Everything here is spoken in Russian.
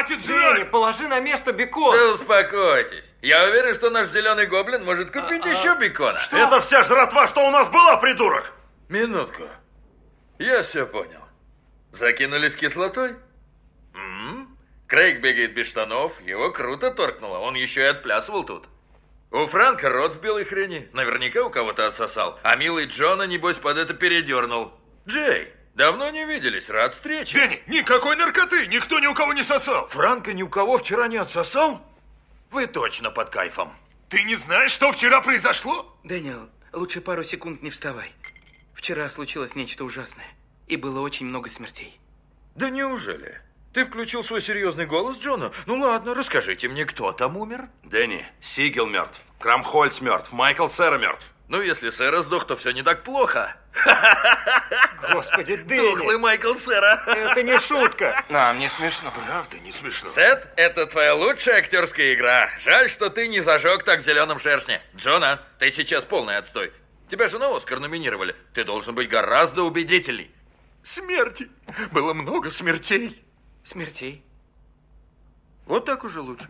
хватит же! Женя, положи на место бекон. Да успокойтесь. Я уверен, что наш зеленый гоблин может купить а -а -а. еще бекона. Что? Это вся жратва, что у нас была, придурок! Минутку. Я все понял. Закинулись кислотой? М м-м. -м. Крейг бегает без штанов, его круто торкнуло, он еще и отплясывал тут. У Франка рот в белой хрени, наверняка у кого-то отсосал, а милый Джона, небось, под это передернул. Джей, Давно не виделись, рад встрече. Дэнни, никакой наркоты, никто ни у кого не сосал. Франко ни у кого вчера не отсосал? Вы точно под кайфом. Ты не знаешь, что вчера произошло? Дэниел, лучше пару секунд не вставай. Вчера случилось нечто ужасное, и было очень много смертей. Да неужели? Ты включил свой серьезный голос, Джона? Ну ладно, расскажите мне, кто там умер? Дэнни, Сигел мертв, Крамхольц мертв, Майкл Сера мертв. Ну, если Сэр сдох, то все не так плохо. Господи, Дэнни! Тухлый Майкл сэра! Это не шутка! Нам не смешно. Ну, правда, не смешно. Сет, это твоя лучшая актерская игра. Жаль, что ты не зажег так в зеленом шершне. Джона, ты сейчас полный отстой. Тебя же на Оскар номинировали. Ты должен быть гораздо убедительней. Смерти. Было много смертей. Смертей? Вот так уже лучше.